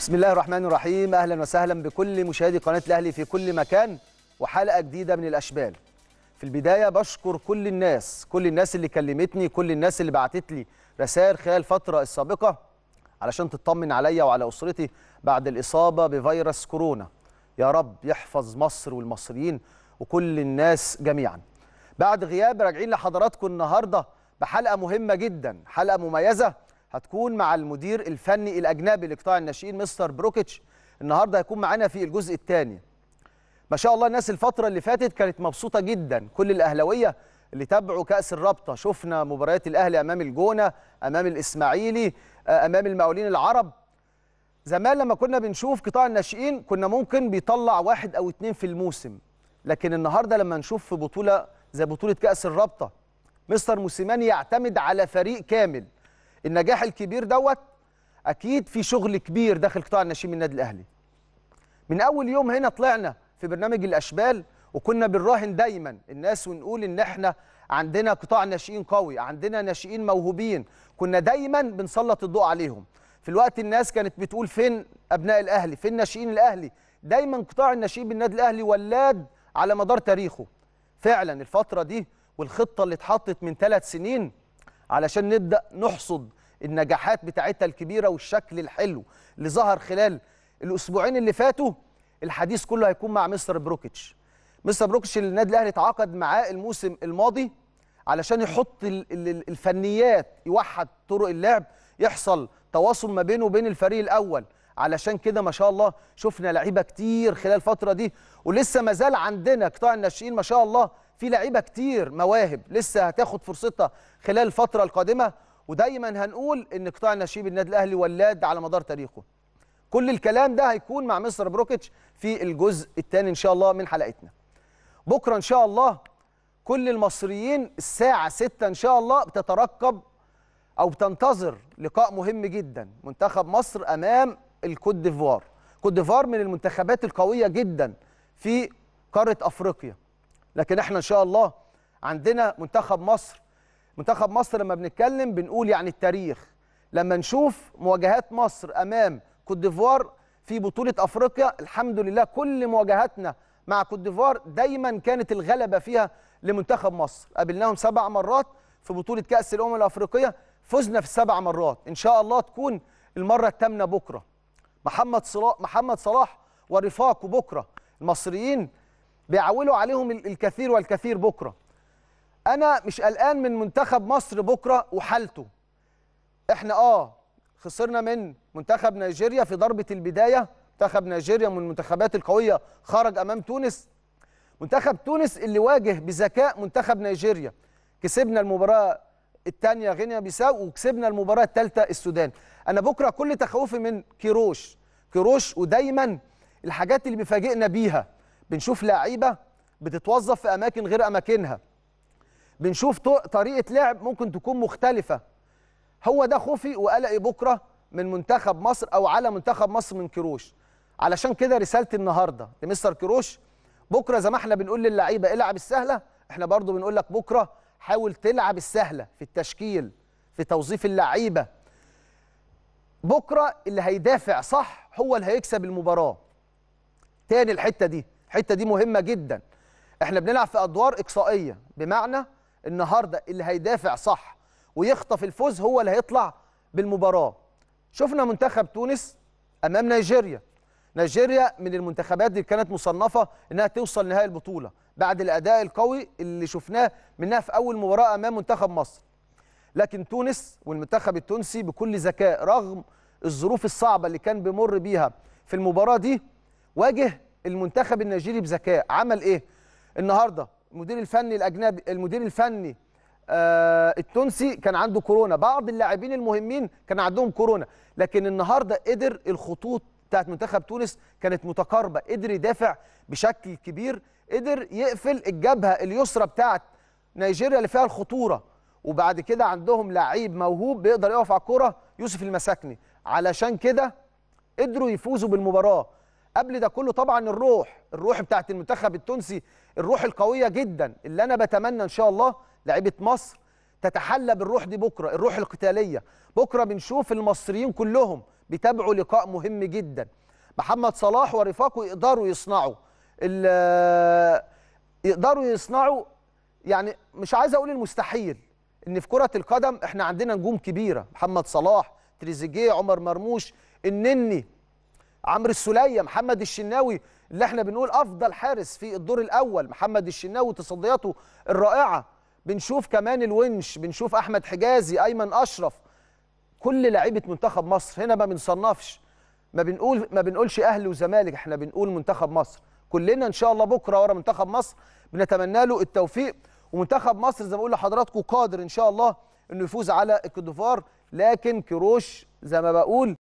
بسم الله الرحمن الرحيم اهلا وسهلا بكل مشاهدي قناه الاهلي في كل مكان وحلقه جديده من الاشبال في البدايه بشكر كل الناس كل الناس اللي كلمتني كل الناس اللي بعتت لي رسائل خلال الفتره السابقه علشان تطمن عليا وعلى اسرتي بعد الاصابه بفيروس كورونا يا رب يحفظ مصر والمصريين وكل الناس جميعا بعد غياب راجعين لحضراتكم النهارده بحلقه مهمه جدا حلقه مميزه هتكون مع المدير الفني الاجنبي لقطاع الناشئين مستر بروكيتش النهارده هيكون معانا في الجزء الثاني ما شاء الله الناس الفتره اللي فاتت كانت مبسوطه جدا كل الاهلاويه اللي تابعوا كاس الرابطه شفنا مباريات الاهلي امام الجونه امام الاسماعيلي آه، امام المقاولين العرب زمان لما كنا بنشوف قطاع الناشئين كنا ممكن بيطلع واحد او اتنين في الموسم لكن النهارده لما نشوف في بطوله زي بطوله كاس الرابطه مستر موسيماني يعتمد على فريق كامل النجاح الكبير دوت اكيد في شغل كبير داخل قطاع الناشئين من النادي الاهلي من اول يوم هنا طلعنا في برنامج الاشبال وكنا بنراهن دايما الناس ونقول ان احنا عندنا قطاع ناشئين قوي عندنا ناشئين موهوبين كنا دايما بنسلط الضوء عليهم في الوقت الناس كانت بتقول فين ابناء الاهلي فين ناشئين الاهلي دايما قطاع الناشئين بالنادي الاهلي ولاد على مدار تاريخه فعلا الفتره دي والخطه اللي اتحطت من ثلاث سنين علشان نبدا نحصد النجاحات بتاعتها الكبيره والشكل الحلو اللي ظهر خلال الاسبوعين اللي فاتوا الحديث كله هيكون مع مستر بروكيتش مستر بروكيتش اللي النادي الاهلي اتعاقد معاه الموسم الماضي علشان يحط الفنيات يوحد طرق اللعب يحصل تواصل ما بينه وبين الفريق الاول علشان كده ما شاء الله شفنا لعيبه كتير خلال الفتره دي ولسه ما زال عندنا قطاع الناشئين ما شاء الله في لعيبه كتير مواهب لسه هتاخد فرصتها خلال الفتره القادمه ودايما هنقول ان قطاع الناشئين بالنادي الاهلي ولاد على مدار تاريخه كل الكلام ده هيكون مع مستر بروكيتش في الجزء الثاني ان شاء الله من حلقتنا بكره ان شاء الله كل المصريين الساعه 6 ان شاء الله بتترقب او بتنتظر لقاء مهم جدا منتخب مصر امام الكوت ديفوار كوت ديفوار من المنتخبات القويه جدا في قاره افريقيا لكن احنا ان شاء الله عندنا منتخب مصر منتخب مصر لما بنتكلم بنقول يعني التاريخ لما نشوف مواجهات مصر امام كوت ديفوار في بطوله افريقيا الحمد لله كل مواجهاتنا مع كوت ديفوار دايما كانت الغلبه فيها لمنتخب مصر قابلناهم سبع مرات في بطوله كاس الامم الافريقيه فزنا في سبع مرات ان شاء الله تكون المره الثامنه بكره محمد صلاح محمد صلاح ورفاقه بكره المصريين بيعولوا عليهم الكثير والكثير بكره انا مش قلقان من منتخب مصر بكره وحالته احنا اه خسرنا من منتخب نيجيريا في ضربه البدايه منتخب نيجيريا من المنتخبات القويه خرج امام تونس منتخب تونس اللي واجه بذكاء منتخب نيجيريا كسبنا المباراه الثانيه غينيا بيساو وكسبنا المباراه الثالثه السودان انا بكره كل تخوفي من كيروش كيروش ودايما الحاجات اللي بيفاجئنا بيها بنشوف لعيبه بتتوظف في اماكن غير اماكنها بنشوف طريقه لعب ممكن تكون مختلفه هو ده خوفي وقلقي بكره من منتخب مصر او على منتخب مصر من كيروش علشان كده رسالتي النهارده لمستر كيروش بكره زي ما احنا بنقول للعيبه العب السهله احنا برضو بنقول لك بكره حاول تلعب السهله في التشكيل في توظيف اللعيبه بكره اللي هيدافع صح هو اللي هيكسب المباراه تاني الحته دي الحته دي مهمه جدا احنا بنلعب في ادوار اقصائيه بمعنى النهارده اللي هيدافع صح ويخطف الفوز هو اللي هيطلع بالمباراه شفنا منتخب تونس امام نيجيريا نيجيريا من المنتخبات اللي كانت مصنفه انها توصل نهائي البطوله بعد الاداء القوي اللي شفناه منها في اول مباراه امام منتخب مصر لكن تونس والمنتخب التونسي بكل ذكاء رغم الظروف الصعبه اللي كان بيمر بيها في المباراه دي واجه المنتخب النيجيري بذكاء عمل ايه النهارده المدير الفني الاجنبي المدير الفني آه التونسي كان عنده كورونا بعض اللاعبين المهمين كان عندهم كورونا لكن النهارده قدر الخطوط بتاعت منتخب تونس كانت متقاربه قدر يدافع بشكل كبير قدر يقفل الجبهه اليسرى بتاعت نيجيريا اللي فيها الخطوره وبعد كده عندهم لعيب موهوب بيقدر يقف على الكوره يوسف المساكني علشان كده قدروا يفوزوا بالمباراه قبل ده كله طبعا الروح الروح بتاعت المنتخب التونسي الروح القويه جدا اللي انا بتمنى ان شاء الله لعيبه مصر تتحلى بالروح دي بكره الروح القتاليه بكره بنشوف المصريين كلهم بيتابعوا لقاء مهم جدا محمد صلاح ورفاقه يقدروا يصنعوا يقدروا يصنعوا يعني مش عايز اقول المستحيل ان في كره القدم احنا عندنا نجوم كبيره محمد صلاح تريزيجيه عمر مرموش النني عمرو السوليه محمد الشناوي اللي احنا بنقول افضل حارس في الدور الاول محمد الشناوي وتصدياته الرائعه بنشوف كمان الونش بنشوف احمد حجازي ايمن اشرف كل لعيبه منتخب مصر هنا ما بنصنفش ما بنقول ما بنقولش اهلي وزمالك احنا بنقول منتخب مصر كلنا ان شاء الله بكره ورا منتخب مصر بنتمنى له التوفيق ومنتخب مصر زي ما بقول لحضراتكم قادر ان شاء الله انه يفوز على الكوت لكن كروش زي ما بقول